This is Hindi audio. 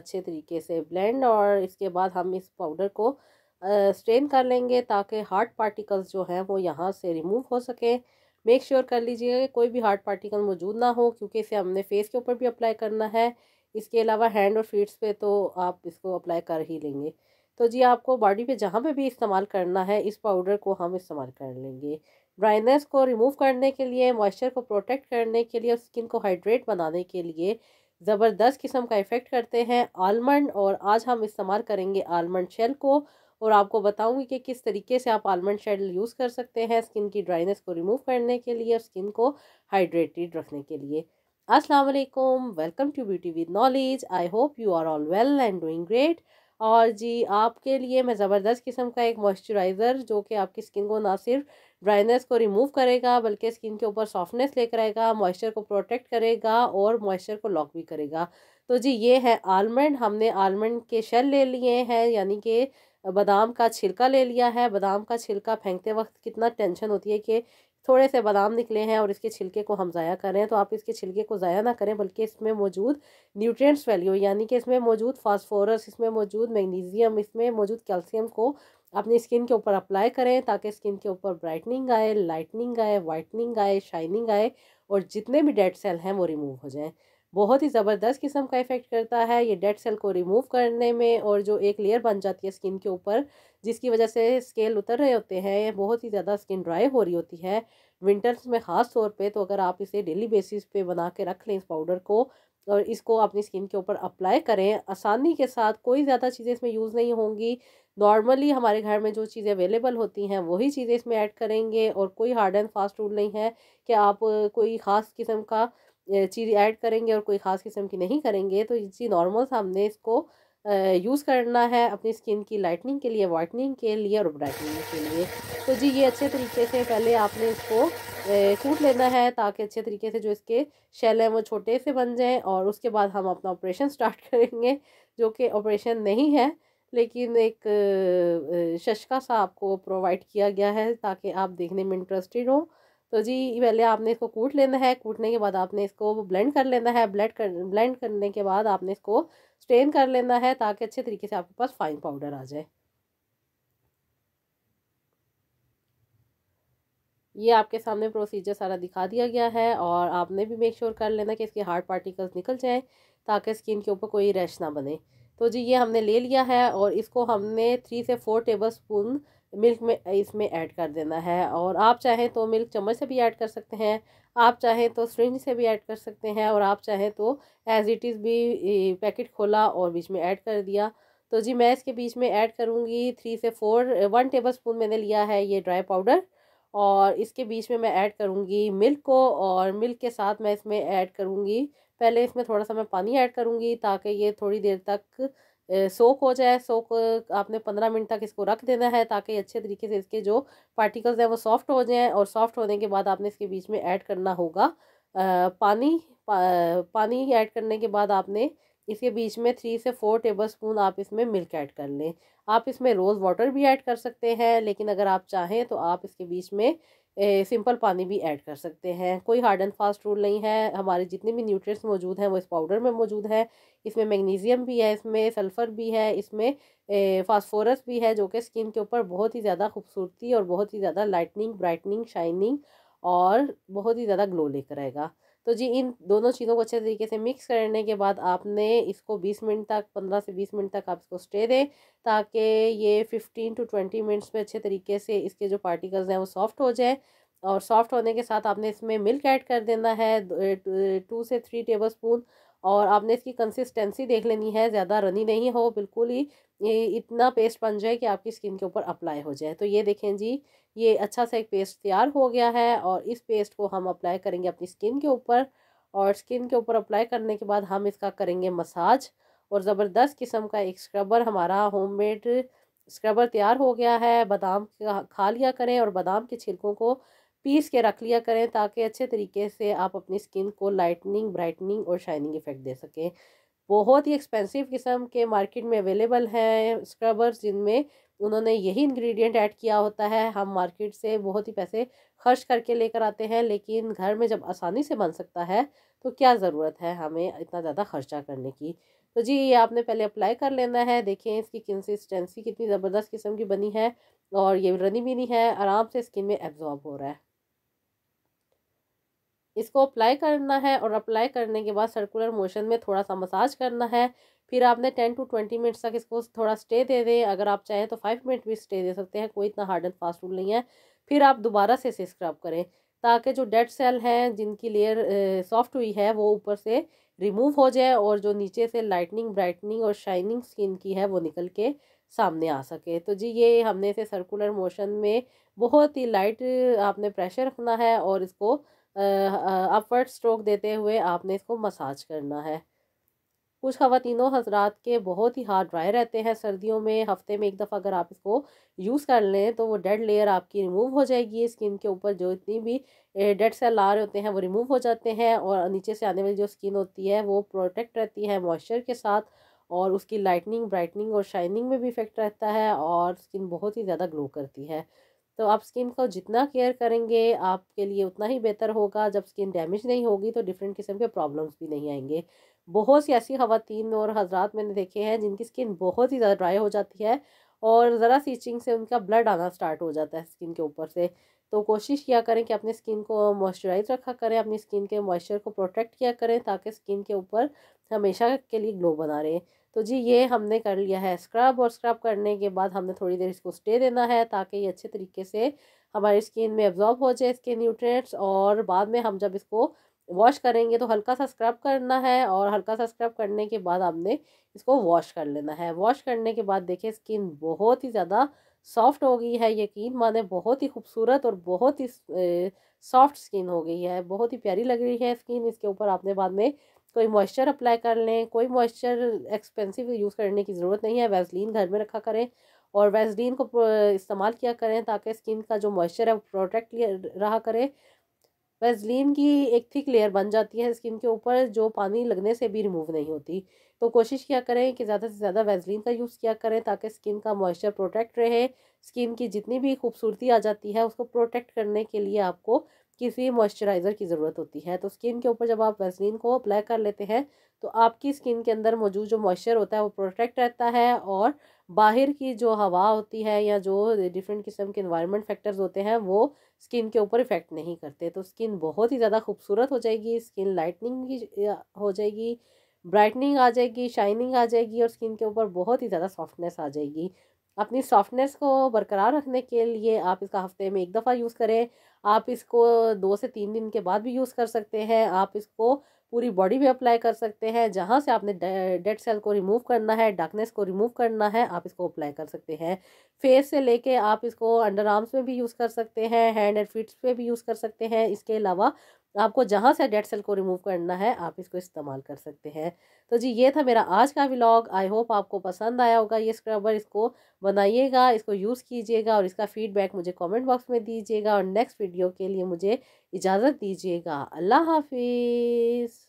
अच्छे तरीके से ब्लेंड और इसके बाद हम इस पाउडर को स्ट्रेन कर लेंगे ताकि हार्ड पार्टिकल्स जो हैं वो यहाँ से रिमूव हो सकें मेक श्योर sure कर लीजिएगा कि कोई भी हार्ड पार्टिकल मौजूद ना हो क्योंकि इसे हमने फेस के ऊपर भी अप्लाई करना है इसके अलावा हैंड और फीट्स पे तो आप इसको अप्लाई कर ही लेंगे तो जी आपको बॉडी पे जहाँ पे भी इस्तेमाल करना है इस पाउडर को हम इस्तेमाल कर लेंगे ड्राइनेस को रिमूव करने के लिए मॉइस्चर को प्रोटेक्ट करने के लिए और स्किन को हाइड्रेट बनाने के लिए ज़बरदस्त किस्म का इफ़ेक्ट करते हैं आलमंड और आज हम इस्तेमाल करेंगे आलमंड शेल को और आपको बताऊंगी कि किस तरीके से आप आलमंड शेल यूज़ कर सकते हैं स्किन की ड्राइनेस को रिमूव करने के लिए और स्किन को हाइड्रेटेड रखने के लिए अस्सलाम वालेकुम welcome to beauty with knowledge I hope you are all well and doing great और जी आपके लिए मैं ज़बरदस्त किस्म का एक मॉइस्चराइज़र जो कि आपकी स्किन को ना सिर्फ ड्राइनेस को रिमूव करेगा बल्कि स्किन के ऊपर सॉफ्टनेस लेकर आएगा मॉइस्चर को प्रोटेक्ट करेगा और मॉइस्चर को लॉक भी करेगा तो जी ये है आलमंड हमने आलमंड के शेल ले लिए हैं यानी कि बादाम का छिलका ले लिया है बादाम का छिलका फेंकते वक्त कितना टेंशन होती है कि थोड़े से बादाम निकले हैं और इसके छिलके को हम ज़ाया करें तो आप इसके छिलके को ज़ाया ना करें बल्कि इसमें मौजूद न्यूट्रिएंट्स वैल्यू यानी कि इसमें मौजूद फास्फोरस इसमें मौजूद मैग्नीशियम इसमें मौजूद कैल्शियम को अपनी स्किन के ऊपर अप्लाई करें ताकि स्किन के ऊपर ब्राइटनिंग आए लाइटनिंग आए वाइटनिंग आए शाइनिंग आए और जितने भी डेड सेल हैं वो रिमूव हो जाएं बहुत ही ज़बरदस्त किस्म का इफ़ेक्ट करता है ये डेड सेल को रिमूव करने में और जो एक लेयर बन जाती है स्किन के ऊपर जिसकी वजह से स्केल उतर रहे होते हैं बहुत ही ज़्यादा स्किन ड्राई हो रही होती है विंटर्स में ख़ास तौर पे तो अगर आप इसे डेली बेसिस पे बना के रख लें इस पाउडर को और इसको अपनी स्किन के ऊपर अप्लाई करें आसानी के साथ कोई ज़्यादा चीज़ें इसमें यूज़ नहीं होंगी नॉर्मली हमारे घर में जो चीज़ें अवेलेबल होती हैं वही चीज़ें इसमें ऐड करेंगे और कोई हार्ड एंड फास्ट रूल नहीं है कि आप कोई ख़ास किस्म का चीज़ ऐड करेंगे और कोई ख़ास किस्म की नहीं करेंगे तो चीज़ नॉर्मल हमने इसको यूज़ करना है अपनी स्किन की लाइटनिंग के लिए वाइटनिंग के लिए और ब्राइटनिंग के लिए तो जी ये अच्छे तरीके से पहले आपने इसको कूट लेना है ताकि अच्छे तरीके से जो इसके शेल हैं वो छोटे से बन जाएं और उसके बाद हम अपना ऑपरेशन स्टार्ट करेंगे जो कि ऑपरेशन नहीं है लेकिन एक शशका सा आपको प्रोवाइड किया गया है ताकि आप देखने में इंटरेस्टेड हो तो जी पहले आपने इसको कूट लेना है कूटने के बाद आपने इसको ब्लेंड कर लेना है ब्लेंड कर ब्लेंड करने के बाद आपने इसको स्ट्रेन कर लेना है ताकि अच्छे तरीके से आपके पास फाइन पाउडर आ जाए ये आपके सामने प्रोसीजर सारा दिखा दिया गया है और आपने भी मेक श्योर कर लेना कि इसके हार्ड पार्टिकल्स निकल जाएँ ताकि स्किन के ऊपर कोई रैश ना बने तो जी ये हमने ले लिया है और इसको हमने थ्री से फोर टेबल स्पून मिल्क में इसमें ऐड कर देना है और आप चाहें तो मिल्क चम्मच से भी ऐड कर सकते हैं आप चाहें तो सिरिंज से भी ऐड कर सकते हैं और आप चाहें तो एज़ इट इज़ भी पैकेट खोला और बीच में ऐड कर दिया तो जी मैं इसके बीच में ऐड करूँगी थ्री से फोर वन टेबल स्पून मैंने लिया है ये ड्राई पाउडर और इसके बीच में मैं ऐड करूँगी मिल्क को और मिल्क के साथ मैं इसमें ऐड करूँगी पहले इसमें थोड़ा सा मैं पानी ऐड करूँगी ताकि ये थोड़ी देर तक सोक हो जाए सोक आपने पंद्रह मिनट तक इसको रख देना है ताकि अच्छे तरीके से इसके जो पार्टिकल्स हैं वो सॉफ्ट हो जाएं और सॉफ्ट होने के बाद आपने इसके बीच में ऐड करना होगा पानी पा, पानी ऐड करने के बाद आपने इसके बीच में थ्री से फोर टेबल स्पून आप इसमें मिल्क ऐड कर लें आप इसमें रोज़ वाटर भी ऐड कर सकते हैं लेकिन अगर आप चाहें तो आप इसके बीच में सिंपल पानी भी ऐड कर सकते हैं कोई हार्ड एंड फास्ट रूल नहीं है हमारे जितने भी न्यूट्रिएंट्स मौजूद हैं वो इस पाउडर में मौजूद हैं इसमें मैग्नीशियम भी है इसमें सल्फ़र भी है इसमें फास्फोरस भी है जो कि स्किन के ऊपर बहुत ही ज़्यादा खूबसूरती और बहुत ही ज़्यादा लाइटनिंग ब्राइटनिंग शाइनिंग और बहुत ही ज़्यादा ग्लो लेकर आएगा तो जी इन दोनों चीज़ों को अच्छे तरीके से मिक्स करने के बाद आपने इसको 20 मिनट तक 15 से 20 मिनट तक आप इसको स्टे दें ताकि ये 15 टू 20 मिनट्स में अच्छे तरीके से इसके जो पार्टिकल्स हैं वो सॉफ्ट हो जाए और सॉफ्ट होने के साथ आपने इसमें मिल्क ऐड कर देना है टू से थ्री टेबल स्पून और आपने इसकी कंसिस्टेंसी देख लेनी है ज़्यादा रनी नहीं हो बिल्कुल ही इतना पेस्ट बन जाए कि आपकी स्किन के ऊपर अप्लाई हो जाए तो ये देखें जी ये अच्छा सा एक पेस्ट तैयार हो गया है और इस पेस्ट को हम अप्लाई करेंगे अपनी स्किन के ऊपर और स्किन के ऊपर अप्लाई करने के बाद हम इसका करेंगे मसाज और ज़बरदस्त किस्म का एक स्क्रबर हमारा होममेड स्क्रबर तैयार हो गया है बादाम खा लिया करें और बादाम के छिलकों को पीस के रख लिया करें ताकि अच्छे तरीके से आप अपनी स्किन को लाइटनिंग ब्राइटनिंग और शाइनिंग इफ़ेक्ट दे सकें बहुत ही एक्सपेंसिव किस्म के मार्केट में अवेलेबल हैं स्क्रबर्स जिनमें उन्होंने यही इंग्रेडिएंट ऐड किया होता है हम मार्केट से बहुत ही पैसे खर्च करके लेकर आते हैं लेकिन घर में जब आसानी से बन सकता है तो क्या ज़रूरत है हमें इतना ज़्यादा खर्चा करने की तो जी ये आपने पहले अप्लाई कर लेना है देखें इसकी कंसिस्टेंसी कितनी ज़बरदस्त किस्म की बनी है और ये रनी भी नहीं है आराम से स्किन में एब्जॉर्ब हो रहा है इसको अप्लाई करना है और अप्लाई करने के बाद सर्कुलर मोशन में थोड़ा सा मसाज करना है फिर आपने टेन टू ट्वेंटी मिनट्स तक इसको थोड़ा स्टे दे दें अगर आप चाहें तो फाइव मिनट भी स्टे दे सकते हैं कोई इतना हार्ड एंड फास्ट रूल नहीं है फिर आप दोबारा से इसे स्क्रब करें ताकि जो डेड सेल हैं जिनकी लेयर सॉफ्ट हुई है वो ऊपर से रिमूव हो जाए और जो नीचे से लाइटनिंग ब्राइटनिंग और शाइनिंग स्किन की है वो निकल के सामने आ सके तो जी ये हमने इसे सर्कुलर मोशन में बहुत ही लाइट आपने प्रेशर रखना है और इसको अपवर्ड स्ट्रोक देते हुए आपने इसको मसाज करना है कुछ खातिनों हजरात के बहुत ही हार्ड ड्राई रहते हैं सर्दियों में हफ्ते में एक दफ़ा अगर आप इसको यूज़ कर लें तो वो डेड लेयर आपकी रिमूव हो जाएगी स्किन के ऊपर जो इतनी भी डेड सेल आ रहे होते हैं वो रिमूव हो जाते हैं और नीचे से आने वाली जो स्किन होती है वो प्रोटेक्ट रहती है मॉइस्चर के साथ और उसकी लाइटनिंग ब्राइटनिंग और शाइनिंग में भी इफेक्ट रहता है और स्किन बहुत ही ज़्यादा ग्लो करती है तो आप स्किन को जितना केयर करेंगे आपके लिए उतना ही बेहतर होगा जब स्किन डैमेज नहीं होगी तो डिफरेंट किस्म के प्रॉब्लम्स भी नहीं आएंगे बहुत सी ऐसी खातन और हजरात मैंने देखे हैं जिनकी स्किन बहुत ही ज़्यादा ड्राई हो जाती है और ज़रा सी इचिंग से उनका ब्लड आना स्टार्ट हो जाता है स्किन के ऊपर से तो कोशिश किया करें कि अपने स्किन को मॉइस्चराइज रखा करें अपनी स्किन के मॉइस्चर को प्रोटेक्ट किया करें ताकि स्किन के ऊपर हमेशा के लिए ग्लो बना रहे तो जी ये हमने कर लिया है स्क्रब और स्क्रब करने के बाद हमने थोड़ी देर इसको स्टे देना है ताकि ये अच्छे तरीके से हमारी स्किन में एब्जॉर्ब हो जाए इसके न्यूट्रिएंट्स और बाद में हम जब इसको वॉश करेंगे तो हल्का सा स्क्रब करना है और हल्का सा स्क्रब करने के बाद हमने इसको वॉश कर लेना है वॉश करने के बाद देखिए स्किन बहुत ही ज़्यादा सॉफ्ट हो गई है यकीन माने बहुत ही खूबसूरत और बहुत ही सॉफ्ट स्किन हो गई है बहुत ही प्यारी लग रही है स्किन इसके ऊपर आपने बाद में कोई मॉइस्चर अप्लाई कर लें कोई मॉइस्चर एक्सपेंसिव यूज़ करने की ज़रूरत नहीं है वैसलिन घर में रखा करें और वैसलिन को इस्तेमाल किया करें ताकि स्किन का जो मॉइस्चर है वो प्रोटेक्ट रहा करे वैसलिन की एक थिक लेयर बन जाती है स्किन के ऊपर जो पानी लगने से भी रिमूव नहीं होती तो कोशिश किया करें कि ज़्यादा से ज़्यादा वैसलिन का यूज़ किया करें ताकि स्किन का मॉइस्चर प्रोटेक्ट रहे स्किन की जितनी भी खूबसूरती आ जाती है उसको प्रोटेक्ट करने के लिए आपको किसी मॉइस्चराइज़र की ज़रूरत होती है तो स्किन के ऊपर जब आप वैसलिन को अप्लाई कर लेते हैं तो आपकी स्किन के अंदर मौजूद जो मॉइस्चर होता है वो प्रोटेक्ट रहता है और बाहर की जो हवा होती है या जो डिफरेंट किस्म के इन्वायरमेंट फैक्टर्स होते हैं वो स्किन के ऊपर इफ़ेक्ट नहीं करते तो स्किन बहुत ही ज़्यादा खूबसूरत हो जाएगी स्किन लाइटनिंग भी हो जाएगी ब्राइटनिंग आ जाएगी शाइनिंग आ जाएगी और स्किन के ऊपर बहुत ही ज़्यादा सॉफ्टनेस आ जाएगी अपनी सॉफ्टनेस को बरकरार रखने के लिए आप इसका हफ्ते में एक दफ़ा यूज़ करें आप इसको दो से तीन दिन के बाद भी यूज़ कर सकते हैं आप इसको पूरी बॉडी में अप्लाई कर सकते हैं जहाँ से आपने डेड सेल को रिमूव करना है डार्कनेस को रिमूव करना है आप इसको अप्लाई कर सकते हैं फेस से लेके आप इसको अंडर आर्म्स में भी यूज़ कर सकते हैं हैंड एंड फिट्स पे भी यूज़ कर सकते हैं इसके अलावा आपको जहाँ से डेड सेल को रिमूव करना है आप इसको इस्तेमाल कर सकते हैं तो जी ये था मेरा आज का व्लॉग आई होप आपको पसंद आया होगा ये स्क्रबर इसको बनाइएगा इसको यूज़ कीजिएगा और इसका फीडबैक मुझे कमेंट बॉक्स में दीजिएगा और नेक्स्ट वीडियो के लिए मुझे इजाज़त दीजिएगा अल्लाह हाफिज़